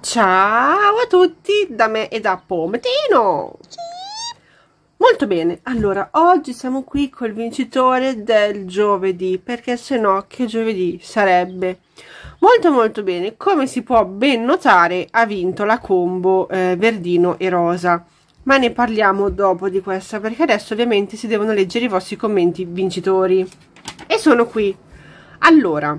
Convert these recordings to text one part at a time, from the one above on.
Ciao a tutti da me e da Pometino! Molto bene, allora oggi siamo qui col vincitore del giovedì perché se no che giovedì sarebbe? Molto molto bene, come si può ben notare ha vinto la combo eh, verdino e rosa ma ne parliamo dopo di questa perché adesso ovviamente si devono leggere i vostri commenti vincitori e sono qui allora,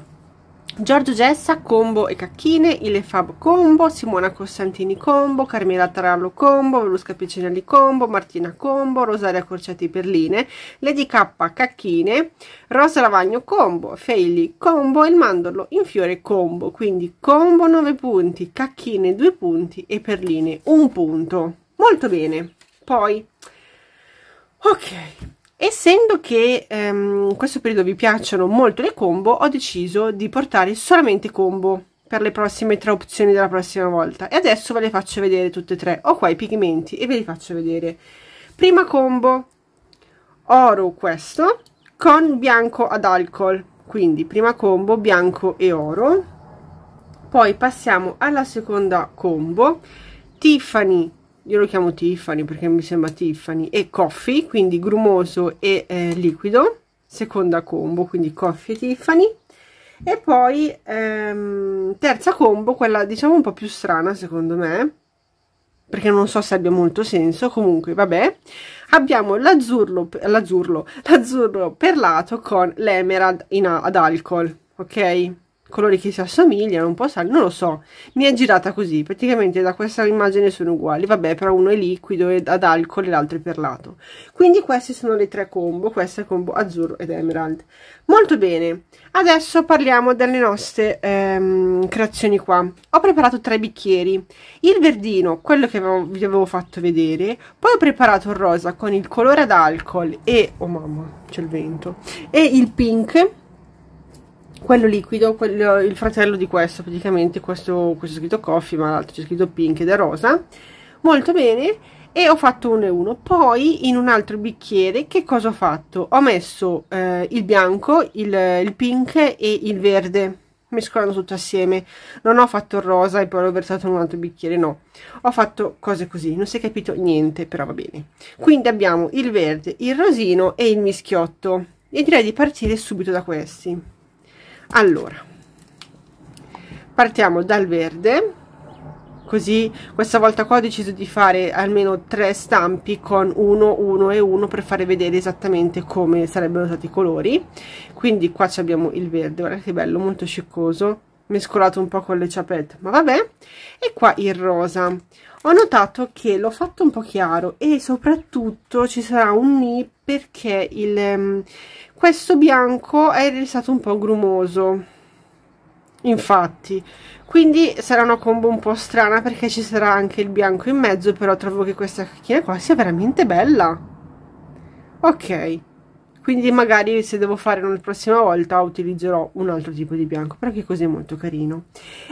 Giorgio Gessa combo e cacchine, Ile Fab combo, Simona Costantini combo, Carmela Tarallo combo, Velusca Piccinelli combo, Martina combo, Rosaria Corciati Perline, Lady K cacchine, Rosa Lavagno combo, Feili combo e il mandorlo in fiore combo, quindi combo 9 punti, cacchine 2 punti e perline 1 punto. Molto bene. Poi Ok, Essendo che ehm, in questo periodo vi piacciono molto le combo, ho deciso di portare solamente combo per le prossime tre opzioni della prossima volta. E adesso ve le faccio vedere tutte e tre. Ho qua i pigmenti e ve li faccio vedere. Prima combo, oro questo, con bianco ad alcol. Quindi prima combo, bianco e oro. Poi passiamo alla seconda combo, Tiffany io lo chiamo Tiffany perché mi sembra Tiffany e Coffee quindi grumoso e eh, liquido seconda combo quindi Coffee e Tiffany e poi ehm, terza combo quella diciamo un po' più strana secondo me perché non so se abbia molto senso comunque vabbè abbiamo l'azzurro l'azzurro perlato con l'emerald ad alcol ok colori che si assomigliano, un po' sali, non lo so, mi è girata così, praticamente da questa immagine sono uguali, vabbè però uno è liquido ed ad alcol e l'altro è perlato, quindi queste sono le tre combo, questa è combo azzurro ed emerald, molto bene, adesso parliamo delle nostre ehm, creazioni qua, ho preparato tre bicchieri, il verdino, quello che avevo, vi avevo fatto vedere, poi ho preparato il rosa con il colore ad alcol e, oh mamma, c'è il vento, e il pink, quello liquido, quello, il fratello di questo praticamente, questo, questo è scritto coffee ma l'altro c'è scritto pink ed è rosa, molto bene e ho fatto uno e uno, poi in un altro bicchiere che cosa ho fatto? Ho messo eh, il bianco, il, il pink e il verde mescolando tutto assieme non ho fatto il rosa e poi l'ho versato in un altro bicchiere no ho fatto cose così non si è capito niente però va bene quindi abbiamo il verde il rosino e il mischiotto e direi di partire subito da questi allora partiamo dal verde così questa volta qua ho deciso di fare almeno tre stampi con 1 1 e 1 per fare vedere esattamente come sarebbero stati i colori quindi qua abbiamo il verde guardate che bello molto sciccoso mescolato un po' con le ciapette ma vabbè e qua il rosa ho notato che l'ho fatto un po' chiaro e soprattutto ci sarà un ni perché il, ehm, questo bianco è stato un po' grumoso infatti quindi sarà una combo un po' strana perché ci sarà anche il bianco in mezzo però trovo che questa cacchina qua sia veramente bella ok quindi magari se devo fare una prossima volta utilizzerò un altro tipo di bianco perché così è molto carino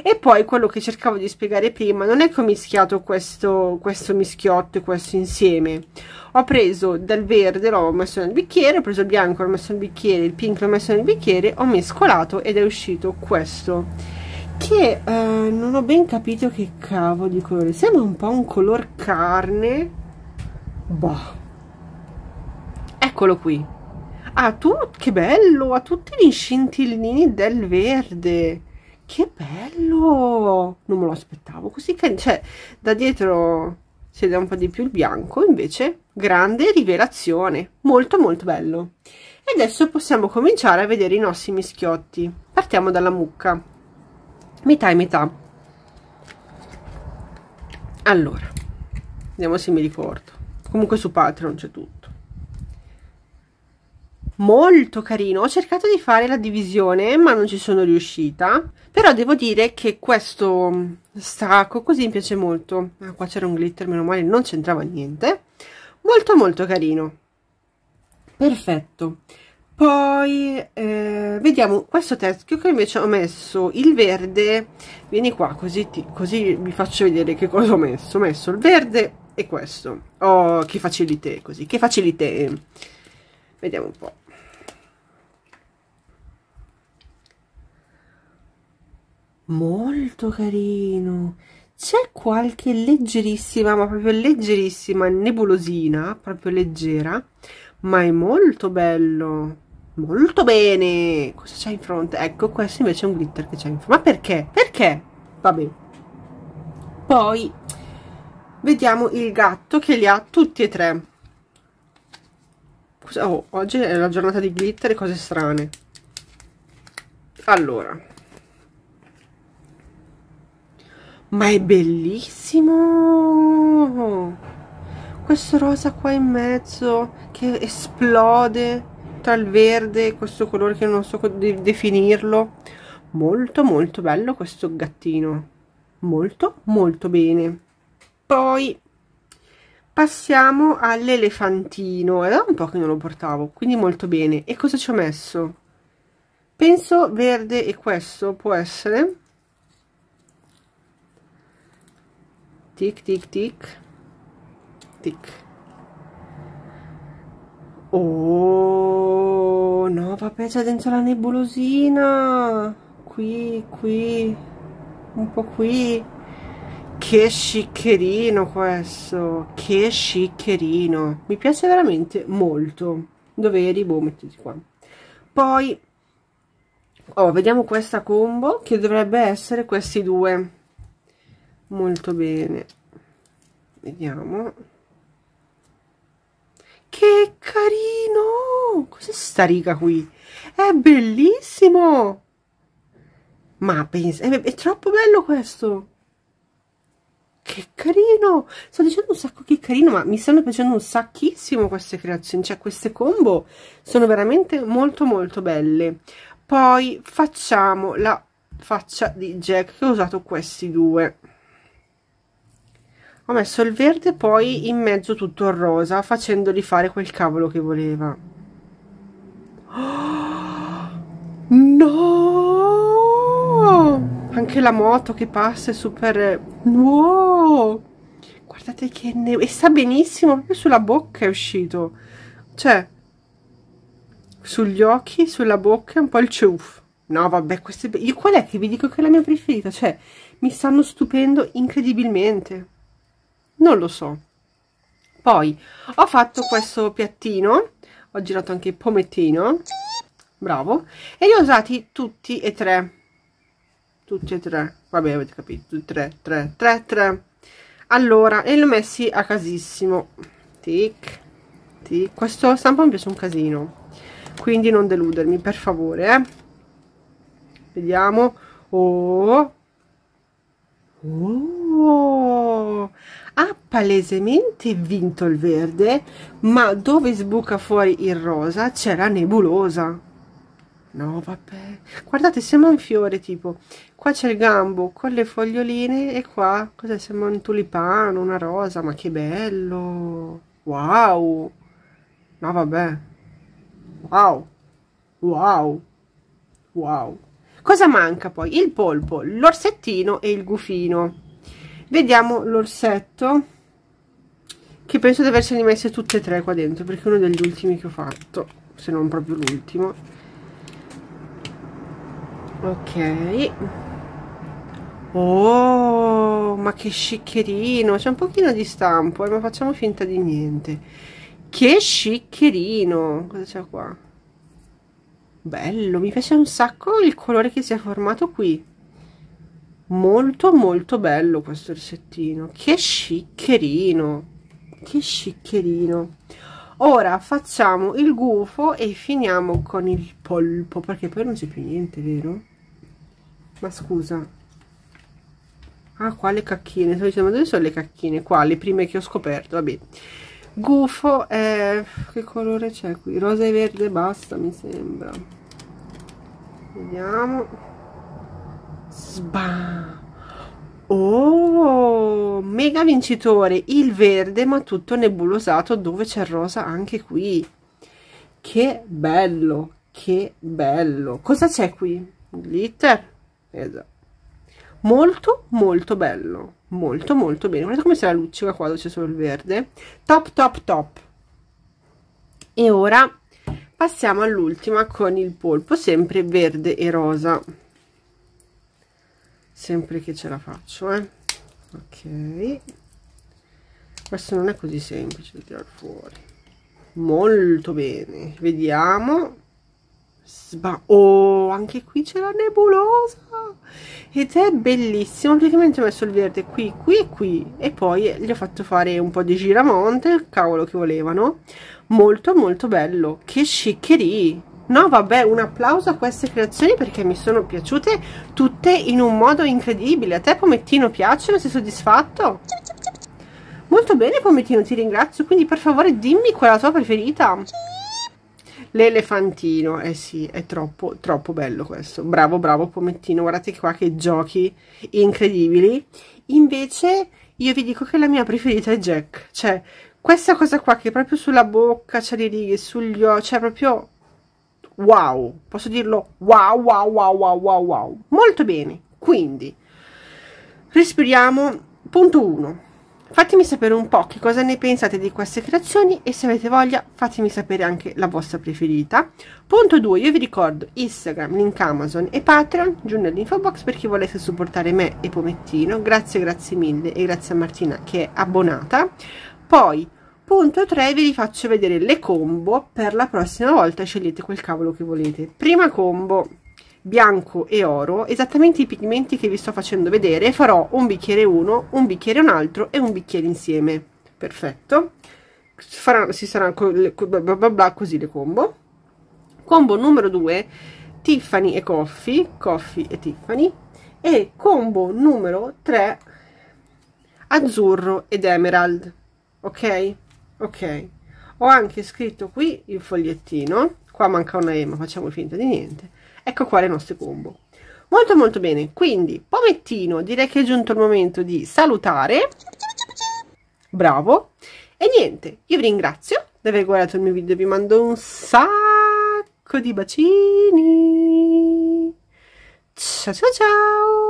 e poi quello che cercavo di spiegare prima non è che ho mischiato questo, questo mischiotto e questo insieme ho preso del verde l'ho messo nel bicchiere ho preso il bianco l'ho messo nel bicchiere il pink l'ho messo nel bicchiere ho mescolato ed è uscito questo che eh, non ho ben capito che cavolo di colore sembra un po' un color carne boh eccolo qui Ah, tu, che bello! a tutti gli scintillini del verde. Che bello! Non me lo aspettavo così carino. Cioè, da dietro si vede un po' di più il bianco, invece grande rivelazione. Molto molto bello. E adesso possiamo cominciare a vedere i nostri mischiotti. Partiamo dalla mucca. Metà e metà. Allora, vediamo se mi ricordo. Comunque su Patreon c'è tutto molto carino. Ho cercato di fare la divisione, ma non ci sono riuscita. Però devo dire che questo mm, stacco così mi piace molto. Ah, qua c'era un glitter, meno male, non c'entrava niente. Molto molto carino. Perfetto. Poi eh, vediamo questo teschio che invece ho messo il verde. Vieni qua, così, ti, così vi faccio vedere che cosa ho messo. Ho messo il verde e questo. Oh, che facilità così, che facilità. Vediamo un po'. molto carino c'è qualche leggerissima ma proprio leggerissima nebulosina proprio leggera ma è molto bello molto bene cosa c'è in fronte ecco questo invece è un glitter che c'è in fronte ma perché perché vabbè poi vediamo il gatto che li ha tutti e tre oh, oggi è la giornata di glitter e cose strane allora ma è bellissimo questo rosa qua in mezzo che esplode tra il verde e questo colore che non so de definirlo molto molto bello questo gattino molto molto bene poi passiamo all'elefantino era un po' che non lo portavo quindi molto bene e cosa ci ho messo penso verde e questo può essere tic tic tic tic oh no vabbè c'è dentro la nebulosina qui qui un po' qui che sciccherino questo che sciccherino mi piace veramente molto dove eri? boh mettiti qua poi oh, vediamo questa combo che dovrebbe essere questi due molto bene vediamo che carino cos'è sta riga qui è bellissimo ma pensa, è, è troppo bello questo che carino sto dicendo un sacco che carino ma mi stanno piacendo un sacchissimo queste creazioni cioè queste combo sono veramente molto molto belle poi facciamo la faccia di Jack che ho usato questi due ho messo il verde poi in mezzo tutto il rosa facendogli fare quel cavolo che voleva oh, no anche la moto che passa è super wow guardate che neve e sta benissimo proprio sulla bocca è uscito cioè sugli occhi sulla bocca un po' il ciuff no vabbè queste io qual è che vi dico che è la mia preferita cioè mi stanno stupendo incredibilmente non lo so poi ho fatto questo piattino ho girato anche il pomettino bravo e li ho usati tutti e tre tutti e tre vabbè avete capito 3 3 3 3 allora e li ho messi a casissimo tic tic questo stampo mi piace un casino quindi non deludermi per favore eh. vediamo oh oh ha palesemente vinto il verde, ma dove sbuca fuori il rosa c'è la nebulosa. No, vabbè. Guardate, sembra un fiore, tipo. Qua c'è il gambo con le foglioline e qua, cos'è? Sembra un tulipano, una rosa, ma che bello. Wow. No, vabbè. Wow. Wow. Wow. Cosa manca poi? Il polpo, l'orsettino e il gufino vediamo l'orsetto che penso di averceli messe tutte e tre qua dentro perché è uno degli ultimi che ho fatto se non proprio l'ultimo ok oh ma che sciccherino c'è un pochino di stampo eh, ma facciamo finta di niente che sciccherino cosa c'è qua bello mi piace un sacco il colore che si è formato qui molto molto bello questo orsettino che sciccherino che sciccherino ora facciamo il gufo e finiamo con il polpo perché poi non c'è più niente vero ma scusa ah qua le cacchine sto dicendo ma dove sono le cacchine qua le prime che ho scoperto vabbè gufo è eh, che colore c'è qui rosa e verde basta mi sembra vediamo Sba! Oh, mega vincitore, il verde ma tutto nebulosato dove c'è il rosa anche qui. Che bello, che bello. Cosa c'è qui? Glitter? Esatto. Molto, molto bello. Molto, molto bene. Guardate come se la luccica qua dove c'è solo il verde. Top, top, top. E ora passiamo all'ultima con il polpo, sempre verde e rosa sempre che ce la faccio eh. ok questo non è così semplice da tirare fuori molto bene vediamo Sba oh anche qui c'è la nebulosa ed è bellissimo praticamente ho messo il verde qui qui e qui e poi gli ho fatto fare un po' di giramonte cavolo che volevano molto molto bello che sciccherie no vabbè un applauso a queste creazioni perché mi sono piaciute tutte tutte in un modo incredibile. A te Pomettino piacciono? Sei soddisfatto? Molto bene Pomettino, ti ringrazio. Quindi per favore dimmi qual è la tua preferita. L'elefantino, eh sì, è troppo, troppo bello questo. Bravo, bravo Pomettino, guardate qua che giochi incredibili. Invece io vi dico che la mia preferita è Jack. Cioè, questa cosa qua che proprio sulla bocca c'è le righe, sugli occhi, cioè proprio wow. Posso dirlo wow, wow, wow, wow, wow, wow. Molto bene. Quindi, respiriamo. Punto 1. Fatemi sapere un po' che cosa ne pensate di queste creazioni e se avete voglia fatemi sapere anche la vostra preferita. Punto 2, io vi ricordo Instagram, link Amazon e Patreon giù nell'info box per chi volesse supportare me e Pomettino. Grazie, grazie mille e grazie a Martina che è abbonata. Poi punto 3 vi li faccio vedere le combo per la prossima volta scegliete quel cavolo che volete prima combo bianco e oro esattamente i pigmenti che vi sto facendo vedere farò un bicchiere uno un bicchiere un altro e un bicchiere insieme perfetto Faranno, si saranno bla, bla, bla, così le combo combo numero 2 Tiffany e Coffee Coffee e Tiffany e combo numero 3 azzurro ed emerald ok ok ho anche scritto qui il fogliettino qua manca una E ma facciamo finta di niente ecco qua le nostre combo molto molto bene quindi pomettino direi che è giunto il momento di salutare bravo e niente io vi ringrazio di aver guardato il mio video vi mando un sacco di bacini ciao ciao ciao